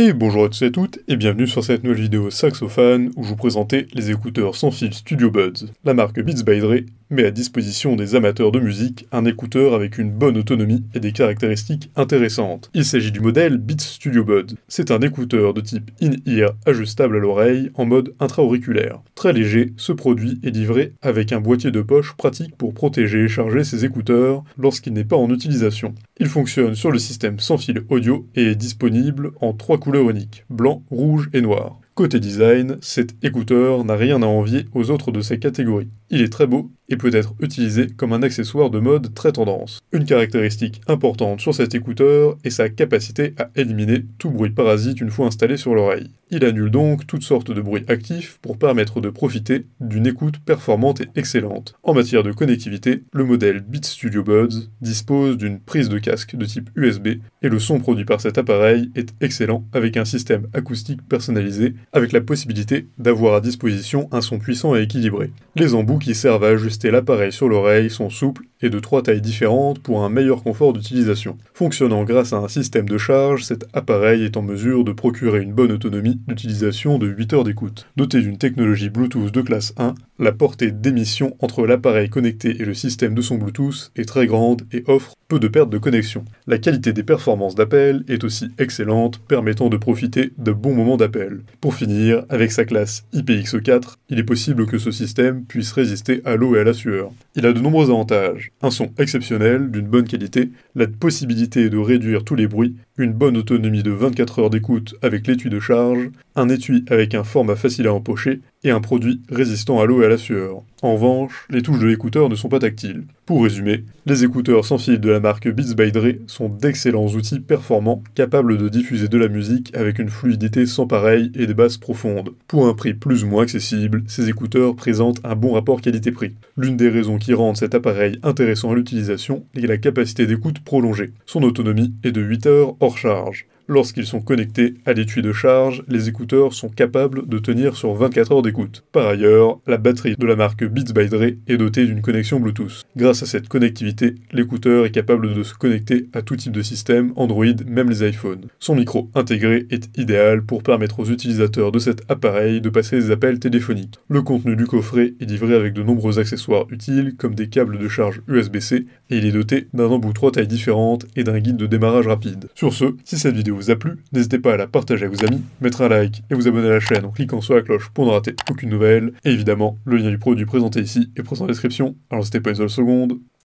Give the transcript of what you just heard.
Et bonjour à tous et à toutes, et bienvenue sur cette nouvelle vidéo saxophone où je vous présentais les écouteurs sans fil Studio Buds, la marque Beats by Dre mais à disposition des amateurs de musique un écouteur avec une bonne autonomie et des caractéristiques intéressantes. Il s'agit du modèle Beats Studio Bud. C'est un écouteur de type in-ear ajustable à l'oreille en mode intra-auriculaire. Très léger, ce produit est livré avec un boîtier de poche pratique pour protéger et charger ses écouteurs lorsqu'il n'est pas en utilisation. Il fonctionne sur le système sans fil audio et est disponible en trois couleurs uniques, blanc, rouge et noir. Côté design, cet écouteur n'a rien à envier aux autres de sa catégories. Il est très beau et peut être utilisé comme un accessoire de mode très tendance. Une caractéristique importante sur cet écouteur est sa capacité à éliminer tout bruit parasite une fois installé sur l'oreille. Il annule donc toutes sortes de bruits actifs pour permettre de profiter d'une écoute performante et excellente. En matière de connectivité, le modèle Beat Studio Buds dispose d'une prise de casque de type USB et le son produit par cet appareil est excellent avec un système acoustique personnalisé avec la possibilité d'avoir à disposition un son puissant et équilibré. Les embouts qui servent à ajuster l'appareil sur l'oreille sont souples et de trois tailles différentes pour un meilleur confort d'utilisation. Fonctionnant grâce à un système de charge, cet appareil est en mesure de procurer une bonne autonomie d'utilisation de 8 heures d'écoute. Doté d'une technologie Bluetooth de classe 1, la portée d'émission entre l'appareil connecté et le système de son Bluetooth est très grande et offre peu de pertes de connexion. La qualité des performances d'appel est aussi excellente, permettant de profiter de bons moments d'appel finir, avec sa classe IPX4, e il est possible que ce système puisse résister à l'eau et à la sueur. Il a de nombreux avantages. Un son exceptionnel, d'une bonne qualité, la possibilité de réduire tous les bruits, une bonne autonomie de 24 heures d'écoute avec l'étui de charge, un étui avec un format facile à empocher, et un produit résistant à l'eau et à la sueur. En revanche, les touches de l'écouteur ne sont pas tactiles. Pour résumer, les écouteurs sans fil de la marque Beats by Dre sont d'excellents outils performants capables de diffuser de la musique avec une fluidité sans pareille et des basses profondes. Pour un prix plus ou moins accessible, ces écouteurs présentent un bon rapport qualité-prix. L'une des raisons qui rendent cet appareil intéressant à l'utilisation est la capacité d'écoute prolongée. Son autonomie est de 8 heures hors charge. Lorsqu'ils sont connectés à l'étui de charge, les écouteurs sont capables de tenir sur 24 heures d'écoute. Par ailleurs, la batterie de la marque Beats by Dre est dotée d'une connexion Bluetooth. Grâce à cette connectivité, l'écouteur est capable de se connecter à tout type de système, Android, même les iPhones. Son micro intégré est idéal pour permettre aux utilisateurs de cet appareil de passer des appels téléphoniques. Le contenu du coffret est livré avec de nombreux accessoires utiles comme des câbles de charge USB-C et il est doté d'un embout trois tailles différentes et d'un guide de démarrage rapide. Sur ce, si cette vidéo a plu, n'hésitez pas à la partager à vos amis, mettre un like et vous abonner à la chaîne en cliquant sur la cloche pour ne rater aucune nouvelle. Et évidemment, le lien du produit présenté ici est présent en description, alors n'hésitez pas une seule seconde